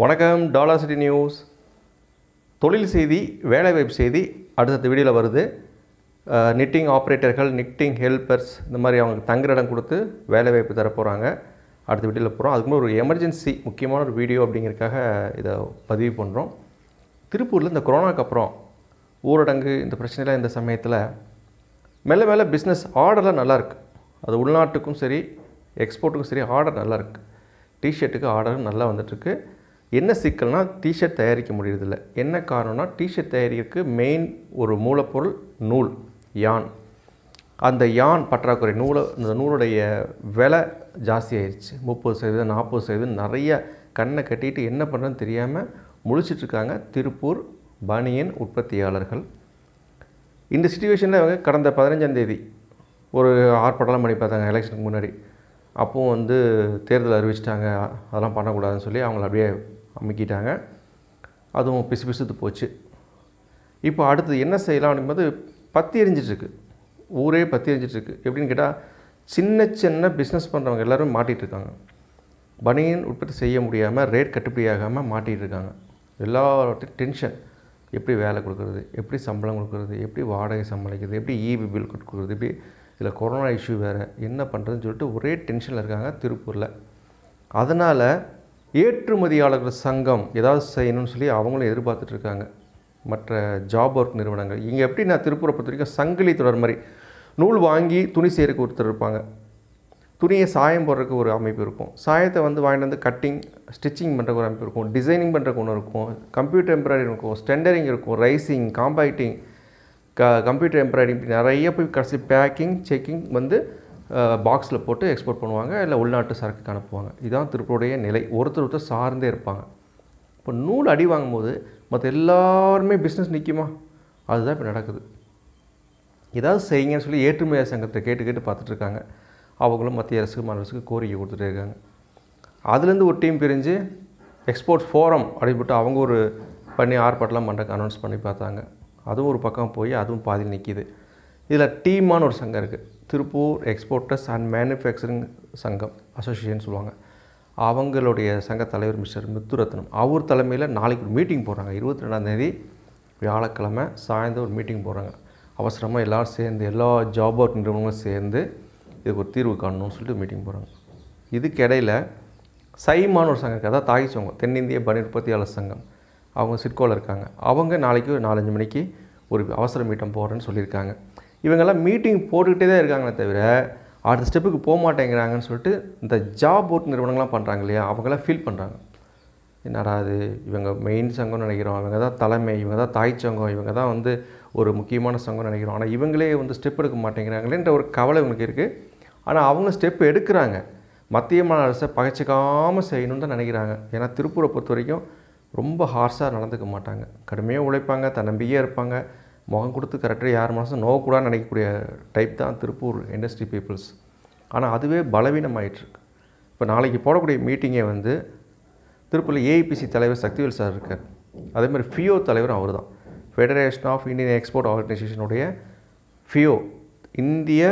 வணக்கம் டாலா city news தொழில் செய்தி வேலைவாய்ப்பு செய்தி அடுத்தடுத்த வீடியோவில் வருது நிட்டிங் ஆப்ரேட்டர்கள் நிட்டிங் ஹெல்பர்ஸ் இந்த மாதிரி அவங்களுக்கு தங்குற இடம் கொடுத்து வேலைவாய்ப்பு தர போகிறாங்க அடுத்த வீடியோவில் போகிறோம் அதுக்கு ஒரு எமர்ஜென்சி முக்கியமான ஒரு வீடியோ அப்படிங்கிறதுக்காக இதை பதிவு பண்ணுறோம் திருப்பூரில் இந்த கொரோனாக்கு அப்புறம் ஊரடங்கு இந்த பிரச்சனைலாம் இந்த சமயத்தில் மெல்ல மேலே பிஸ்னஸ் ஆர்டர்லாம் நல்லாயிருக்கு அது உள்நாட்டுக்கும் சரி எக்ஸ்போர்ட்டுக்கும் சரி ஆர்டர் நல்லாயிருக்கு டிஷர்ட்டுக்கு ஆர்டரும் நல்லா வந்துட்டுருக்கு என்ன சிக்கல்னா டிஷர்ட் தயாரிக்க முடியறதில்ல என்ன காரணம்னா டிஷர்ட் தயாரிக்கிறதுக்கு மெயின் ஒரு மூலப்பொருள் நூல் யான் அந்த யான் பற்றாக்குறை நூலை அந்த நூலுடைய விலை ஜாஸ்தி ஆயிடுச்சு முப்பது சதவீதம் நாற்பது சதவீதம் நிறைய கண்ணை கட்டிட்டு என்ன பண்ணுறதுன்னு தெரியாமல் முழிச்சிட்ருக்காங்க திருப்பூர் பனியன் உற்பத்தியாளர்கள் இந்த சுச்சுவேஷனில் அவங்க கடந்த பதினஞ்சாந்தேதி ஒரு ஆர்ப்பாட்டம்லாம் பண்ணி பார்த்தாங்க எலெக்ஷனுக்கு முன்னாடி அப்போவும் வந்து தேர்தல் அறிவிச்சிட்டாங்க அதெல்லாம் பண்ணக்கூடாதுன்னு சொல்லி அவங்கள அப்படியே அமுக்கிட்டாங்க அதுவும் பிசு பிசுத்து போச்சு இப்போ அடுத்தது என்ன செய்யலாம் போது பற்றி எரிஞ்சிட்ருக்கு ஊரே பற்றி எரிஞ்சிட்ருக்கு எப்படின்னு கேட்டால் சின்ன சின்ன பிஸ்னஸ் பண்ணுறவங்க எல்லோரும் மாட்டிகிட்ருக்காங்க பனியன் உற்பத்தி செய்ய முடியாமல் ரேட் கட்டுப்படியாகாமல் மாட்டிகிட்டு இருக்காங்க எல்லா டென்ஷன் எப்படி வேலை கொடுக்குறது எப்படி சம்பளம் கொடுக்குறது எப்படி வாடகை சமாளிக்கிறது எப்படி இபி e பில் கொடுக்குறது எப்படி இதில் கொரோனா இஷ்யூ வேறு என்ன பண்ணுறதுன்னு சொல்லிட்டு ஒரே டென்ஷனில் இருக்காங்க திருப்பூரில் அதனால் ஏற்றுமதியாளர்கள் சங்கம் ஏதாவது செய்யணும்னு சொல்லி அவங்களும் எதிர்பார்த்துட்ருக்காங்க மற்ற ஜாப் ஒர்க் நிறுவனங்கள் இங்கே எப்படி நான் திருப்பூரை பொறுத்த வரைக்கும் சங்கிலி தொடர் மாதிரி நூல் வாங்கி துணி செய்கிறக்கு ஒருத்தர் இருப்பாங்க துணியை சாயம் போடுறதுக்கு ஒரு அமைப்பு இருக்கும் சாயத்தை வந்து வாங்கிட்டு வந்து கட்டிங் ஸ்டிச்சிங் பண்ணுறக்கு ஒரு அமைப்பு இருக்கும் டிசைனிங் பண்ணுறக்கு ஒன்று இருக்கும் கம்ப்யூட்டர் எம்ப்ராய்டிங் இருக்கும் ஸ்டெண்டரிங் இருக்கும் ரைசிங் காம்பாக்டிங் க கம்ப்யூட்டர் எம்ப்ராய்டிங் நிறைய போய் கடைசி பேக்கிங் செக்கிங் வந்து பாக்ஸில் போட்டு எக்ஸ்போர்ட் பண்ணுவாங்க இல்லை உள்நாட்டு சரக்குக்கு அனுப்புவாங்க இதுதான் திருப்பூருடைய நிலை ஒருத்தர் ஒருத்தர் சார்ந்தே இருப்பாங்க இப்போ நூல் அடி வாங்கும்போது மற்ற எல்லாருமே பிஸ்னஸ் நிற்குமா அதுதான் இப்போ நடக்குது ஏதாவது செய்யுங்கன்னு சொல்லி ஏற்றுமதி சங்கத்தை கேட்டு கேட்டு பார்த்துட்ருக்காங்க அவங்களும் மத்திய அரசுக்கு மாநில அரசுக்கு கோரிக்கை கொடுத்துட்டே இருக்காங்க அதுலேருந்து ஒரு டீம் பிரிஞ்சு எக்ஸ்போர்ட் ஃபோரம் அப்படின்னு அவங்க ஒரு பண்ணி ஆர்ப்பாட்டெலாம் பண்ணுறக்கு அனௌன்ஸ் பண்ணி பார்த்தாங்க அதுவும் ஒரு பக்கம் போய் அதுவும் பாதியில் நிற்கிது இதில் டீமான்னு ஒரு சங்கம் இருக்குது திருப்பூர் எக்ஸ்போர்ட்டர்ஸ் அண்ட் மேனுஃபேக்சரிங் சங்கம் அசோசியேஷன் சொல்லுவாங்க அவங்களுடைய சங்க தலைவர் மிஸ்டர் முத்துரத்னம் அவர் தலைமையில் நாளைக்கு ஒரு மீட்டிங் போகிறாங்க இருபத்தி ரெண்டாந்தேதி வியாழக்கிழமை சாயந்தரம் ஒரு மீட்டிங் போகிறாங்க அவசரமாக எல்லோரும் சேர்ந்து எல்லா ஜாப் ஒர்க் நிறுவனங்களும் சேர்ந்து இதுக்கு ஒரு தீர்வு காணணும்னு சொல்லிட்டு மீட்டிங் போகிறாங்க இதுக்கிடையில் சைமான ஒரு சங்கம் அதாவது தாய் சங்கம் தென்னிந்திய பனி உற்பத்தியாளர் சங்கம் அவங்க சிற்கோவில் இருக்காங்க அவங்க நாளைக்கு ஒரு நாலஞ்சு மணிக்கு ஒரு அவசர மீட்டம் போகிறேன்னு சொல்லியிருக்காங்க இவங்கெல்லாம் மீட்டிங் போட்டுக்கிட்டே தான் இருக்காங்களே தவிர அடுத்த ஸ்டெப்புக்கு போக மாட்டேங்கிறாங்கன்னு சொல்லிட்டு இந்த ஜாப் போர்ட் நிறுவனங்கள்லாம் பண்ணுறாங்க இல்லையா அவங்களாம் ஃபீல் பண்ணுறாங்க என்னடா அது இவங்க மெயின் சங்கம்னு நினைக்கிறோம் இவங்க தான் தலைமை இவங்க தான் தாய் சங்கம் இவங்க தான் வந்து ஒரு முக்கியமான சங்கம்னு நினைக்கிறோம் ஆனால் இவங்களே வந்து ஸ்டெப் எடுக்க மாட்டேங்கிறாங்களேன்ற ஒரு கவலை இவங்களுக்கு இருக்குது ஆனால் அவங்க ஸ்டெப் எடுக்கிறாங்க மத்திய மாநில அரசை பகைச்சிக்காமல் செய்யணும்னு தான் நினைக்கிறாங்க ஏன்னா திருப்பூரை பொறுத்த வரைக்கும் ரொம்ப ஹார்ஷாக நடந்துக்க மாட்டாங்க கடுமையாக உழைப்பாங்க தன்னம்பிக்கையாக இருப்பாங்க முகம் கொடுத்து கரெக்டாக யார் மாதம் நோக்கூடான்னு நினைக்கக்கூடிய டைப் தான் திருப்பூர் இண்டஸ்ட்ரி பீப்புள்ஸ் ஆனால் அதுவே பலவீனமாயிட்ருக்கு இப்போ நாளைக்கு போடக்கூடிய மீட்டிங்கே வந்து திருப்பூரில் ஏஐபிசி தலைவர் சக்திவேல் சார் இருக்கார் அதேமாதிரி ஃபியோ தலைவரும் அவர் தான் ஃபெடரேஷன் ஆஃப் இந்தியன் எக்ஸ்போர்ட் ஆர்கனைசேஷனுடைய ஃபியோ இந்திய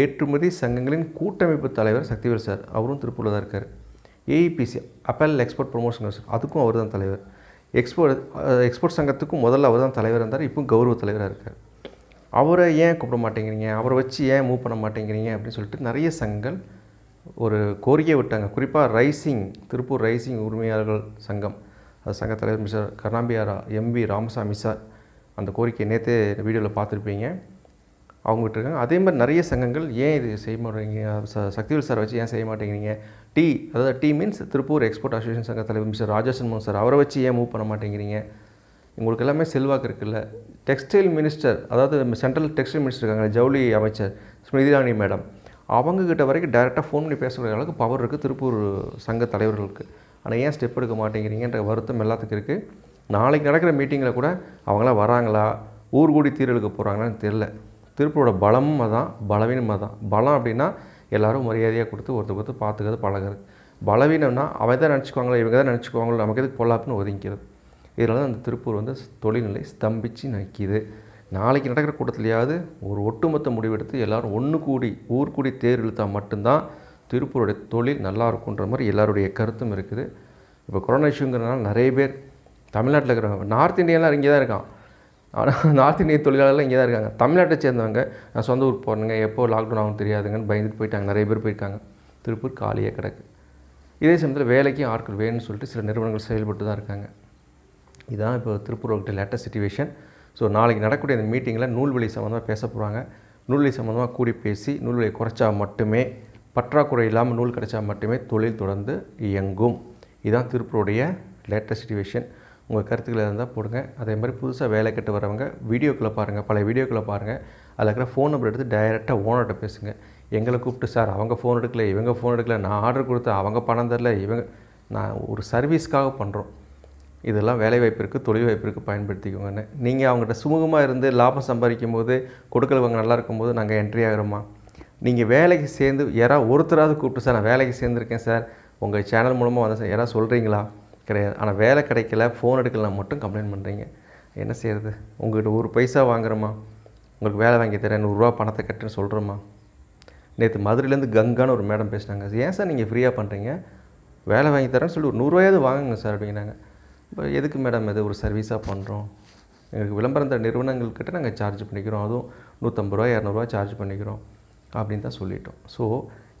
ஏற்றுமதி சங்கங்களின் கூட்டமைப்பு தலைவர் சக்திவேல் சார் அவரும் திருப்பூரில் தான் இருக்கார் ஏஐபிசி அப்பல் எக்ஸ்போர்ட் ப்ரொமோஷன் அதுக்கும் அவர் தான் தலைவர் எக்ஸ்போர்ட் எக்ஸ்போர்ட் சங்கத்துக்கும் முதல்ல அவர் தான் தலைவர் இருந்தார் இப்போ கௌரவ தலைவராக இருக்கார் அவரை ஏன் கூப்பிட மாட்டேங்கிறீங்க அவரை வச்சு ஏன் மூவ் பண்ண மாட்டேங்கிறீங்க அப்படின்னு சொல்லிட்டு நிறைய சங்கங்கள் ஒரு கோரிக்கையை விட்டாங்க குறிப்பாக ரைசிங் திருப்பூர் ரைசிங் உரிமையாளர்கள் சங்கம் அது சங்க தலைவர் மிஸ்டர் கருணாம்பியாரா எம்பி ராமசாமி சார் அந்த கோரிக்கையை நேற்றே வீடியோவில் பார்த்துருப்பீங்க அவங்ககிட்ட இருக்காங்க அதே மாதிரி நிறைய சங்கங்கள் ஏன் இது செய்ய மாட்டேங்கிறீங்க சக்திவேல் சார் வச்சு ஏன் செய்ய மாட்டேங்கிறீங்க டி அதாவது T means Tiruppur export association சங்க தலைவர் மிஸ்டர் ராஜசன்மோகன் சார் அவரை வச்சு ஏன் மூவ் பண்ண மாட்டேங்கிறீங்க உங்களுக்கு எல்லாமே செல்வாக்கு இருக்குல்ல டெக்ஸ்டைல் மினிஸ்டர் அதாவது சென்ட்ரல் டெக்ஸ்டைல் மினிஸ்டர் இருக்காங்க ஜவுளி அமைச்சர் ஸ்மிருதி ராணி மேடம் அவங்கக்கிட்ட வரைக்கும் டைரெக்டாக ஃபோன் பண்ணி பேசுகிற அளவுக்கு பவர் இருக்குது திருப்பூர் சங்க தலைவர்களுக்கு ஆனால் ஏன் ஸ்டெப் எடுக்க மாட்டேங்கிறீங்கன்ற வருத்தம் எல்லாத்துக்கும் இருக்குது நாளைக்கு நடக்கிற மீட்டிங்கில் கூட அவங்களாம் வராங்களா ஊர் கூடி தீரலுக்கு போகிறாங்களான்னு தெரில திருப்பூரோட பலமும் அதுதான் பலவீனம் அதுதான் பலம் அப்படின்னா எல்லோரும் மரியாதையாக கொடுத்து ஒருத்தர் ஒருத்தர் பார்த்துக்கிறது பழகிறது பலவீனம்னா அவை தான் நினச்சிக்குவாங்களோ இவங்க தான் நினச்சிக்குவாங்களோ நமக்கு எதுக்கு பொல்லாப்புன்னு ஒதுங்கிக்கிறது இதனால தான் அந்த திருப்பூர் வந்து தொழில்நிலை ஸ்தம்பித்து நிற்கிது நாளைக்கு நடக்கிற கூட்டத்துலையாவது ஒரு ஒட்டுமொத்த முடிவெடுத்து எல்லோரும் ஒன்று கூடி ஊர் கூடி தேர் இழுத்தால் மட்டும்தான் திருப்பூருடைய தொழில் நல்லா இருக்குன்ற மாதிரி எல்லோருடைய கருத்தும் இருக்குது இப்போ கொரோனா இஷ்யூங்கிறதுனால நிறைய பேர் தமிழ்நாட்டில் இருக்கிற நார்த் இந்தியெல்லாம் இங்கே தான் இருக்கான் ஆனால் நார்த் இந்திய தொழிலாளர்கள் இங்கே தான் இருக்காங்க தமிழ்நாட்டை சேர்ந்தவங்க நான் சொந்த ஊர் போகிறேங்க எப்போ லாக்டவுன் ஆகும் தெரியாதுங்கன்னு பயந்துட்டு போயிட்டாங்க நிறைய பேர் போயிருக்காங்க திருப்பூர் காலியாக கிடக்கு இதே சமயத்தில் வேலைக்கும் ஆட்கள் வேணும்னு சொல்லிட்டு சில நிறுவனங்கள் செயல்பட்டு தான் இருக்காங்க இதுதான் இப்போ திருப்பூர் திருப்பூர்கிட்ட லேட்டஸ்ட் சுச்சுவேஷன் ஸோ நாளைக்கு நடக்கக்கூடிய இந்த மீட்டிங்கில் நூல்வெளி சம்மந்தமாக பேச போகிறாங்க நூல்வெளி சம்மந்தமாக கூடி பேசி நூல்வழி குறைச்சா மட்டுமே பற்றாக்குறை இல்லாமல் நூல் கிடைச்சா மட்டுமே தொழில் தொடர்ந்து இயங்கும் இதுதான் திருப்பூருடைய லேட்டஸ்ட் சுச்சுவேஷன் உங்கள் கருத்துக்கள் இருந்தால் போடுங்க அதே மாதிரி புதுசாக வேலை கட்டு வரவங்க வீடியோக்குள்ளே பாருங்கள் பழைய வீடியோக்குள்ளே பாருங்கள் அதில் இருக்கிற ஃபோன் நம்பர் எடுத்து டைரெக்டாக ஓனர்கிட்ட பேசுங்க எங்களை கூப்பிட்டு சார் அவங்க ஃபோன் எடுக்கல இவங்க ஃபோன் எடுக்கல நான் ஆர்டர் கொடுத்து அவங்க பணம் தரல இவங்க நான் ஒரு சர்வீஸ்க்காக பண்ணுறோம் இதெல்லாம் வேலை வாய்ப்பிற்கு தொழில் வாய்ப்பிற்கு பயன்படுத்திக்கோங்கன்னு நீங்கள் அவங்ககிட்ட சுமூகமாக இருந்து லாபம் சம்பாதிக்கும் போது கொடுக்கலவங்க நல்லா இருக்கும்போது நாங்கள் என்ட்ரி ஆகிறோமா நீங்கள் வேலைக்கு சேர்ந்து யாராவது ஒருத்தராவது கூப்பிட்டு சார் நான் வேலைக்கு சேர்ந்துருக்கேன் சார் உங்கள் சேனல் மூலமாக வந்து யாராவது சொல்கிறீங்களா கிடையாது ஆனால் வேலை கிடைக்கல ஃபோன் எடுக்கலாம் மட்டும் கம்ப்ளைண்ட் பண்ணுறீங்க என்ன செய்கிறது உங்கள்கிட்ட ஒரு பைசா வாங்குறோமா உங்களுக்கு வேலை வாங்கி தரேன் நூறுரூவா பணத்தை கட்டுன்னு சொல்கிறோமா நேற்று மதுரையிலேருந்து கங்கான்னு ஒரு மேடம் பேசினாங்க ஏன் சார் நீங்கள் ஃப்ரீயாக பண்ணுறீங்க வேலை வாங்கி தரேன்னு சொல்லி ஒரு நூறுரூவாயாவது வாங்குங்க சார் அப்படிங்கிறாங்க இப்போ எதுக்கு மேடம் எது ஒரு சர்வீஸாக பண்ணுறோம் எங்களுக்கு விளம்பரம் தர நிறுவனங்கள்கிட்ட நாங்கள் சார்ஜ் பண்ணிக்கிறோம் அதுவும் நூற்றம்பது ரூபா இரநூறுவா சார்ஜ் பண்ணிக்கிறோம் அப்படின்னு தான் சொல்லிட்டோம் ஸோ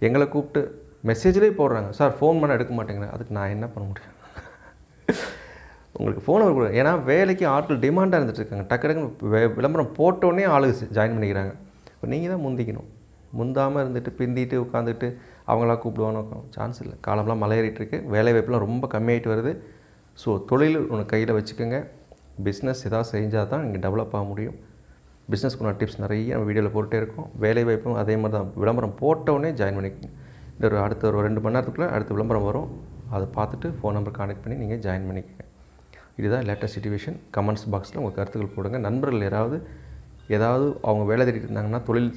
எங்களை கூப்பிட்டு மெசேஜ்லேயே போடுறாங்க சார் ஃபோன் பண்ண எடுக்க மாட்டேங்கிறேன் அதுக்கு நான் என்ன பண்ண முடியும் உங்களுக்கு ஃபோன் கூட ஏன்னா வேலைக்கு ஆட்கள் டிமாண்டாக இருக்காங்க டக்கு டக்குன்னு விளம்பரம் போட்டோடனே ஆளு ஜாயின் பண்ணிக்கிறாங்க இப்போ நீங்கள் தான் முந்திக்கணும் முந்தாமல் இருந்துட்டு பிந்திட்டு உட்காந்துட்டு அவங்களா கூப்பிடுவான்னு சான்ஸ் இல்லை காலம்லாம் மலையேறிட்டுருக்கு வேலை வாய்ப்புலாம் ரொம்ப கம்மியாயிட்டு வருது ஸோ தொழில் உனக்கு கையில் வச்சுக்கோங்க பிஸ்னஸ் ஏதாவது செஞ்சால் தான் இங்கே டெவலப் ஆக முடியும் பிஸ்னஸ்க்குள்ள டிப்ஸ் நிறைய நம்ம வீடியோவில் போட்டுகிட்டே இருக்கோம் வேலை வாய்ப்பும் அதே மாதிரி தான் விளம்பரம் போட்டவுடனே ஜாயின் பண்ணிக்கோங்க இந்த ஒரு அடுத்த ஒரு ரெண்டு மணி நேரத்துக்குள்ளே அடுத்த விளம்பரம் வரும் அதை பார்த்துட்டு ஃபோன் நம்பர் கான்டெக்ட் பண்ணி நீங்கள் ஜாயின் பண்ணிக்கோங்க இதுதான் லேட்டஸ்ட் சுச்சுவேஷன் கமெண்ட்ஸ் பாக்ஸில் உங்கள் கருத்துக்கள் போடுங்க நண்பர்கள் யாராவது ஏதாவது அவங்க வேலை தேடிட்டு இருந்தாங்கன்னா தொழில்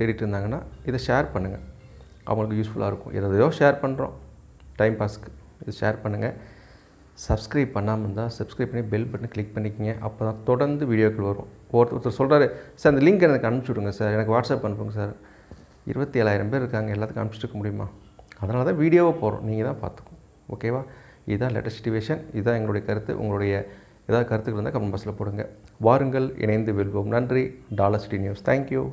தேடிட்டு இருந்தாங்கன்னா இதை ஷேர் பண்ணுங்கள் அவங்களுக்கு யூஸ்ஃபுல்லாக இருக்கும் எதையோ ஷேர் பண்ணுறோம் டைம் பாஸ்க்கு இது ஷேர் பண்ணுங்கள் சப்ஸ்கிரைப் பண்ணாமல் இருந்தால் சப்ஸ்கிரைப் பண்ணி பெல் பட்டன் கிளிக் பண்ணிக்கோங்க அப்போ தான் தொடர்ந்து வீடியோக்கள் வரும் ஒருத்தர் ஒருத்தர் சொல்கிறாரு சார் அந்த லிங்க் எனக்கு அனுப்பிச்சி விடுங்க சார் எனக்கு வாட்ஸ்அப் அனுப்புங்க சார் இருபத்தி ஏழாயிரம் பேர் இருக்காங்க எல்லாத்துக்கும் அனுப்பிச்சிட்டு முடியுமா அதனால தான் வீடியோவை போகிறோம் நீங்கள் தான் பார்த்துக்கோ ஓகேவா இதுதான் லேட்டஸ்ட் டிவேஷன் இதுதான் எங்களுடைய கருத்து உங்களுடைய ஏதாவது கருத்துக்கள் இருந்தால் கமெண்ட் பாக்ஸில் போடுங்க வாருங்கள் இணைந்து வெல்வோம் நன்றி டாலர் சிட்டி நியூஸ் தேங்க்யூ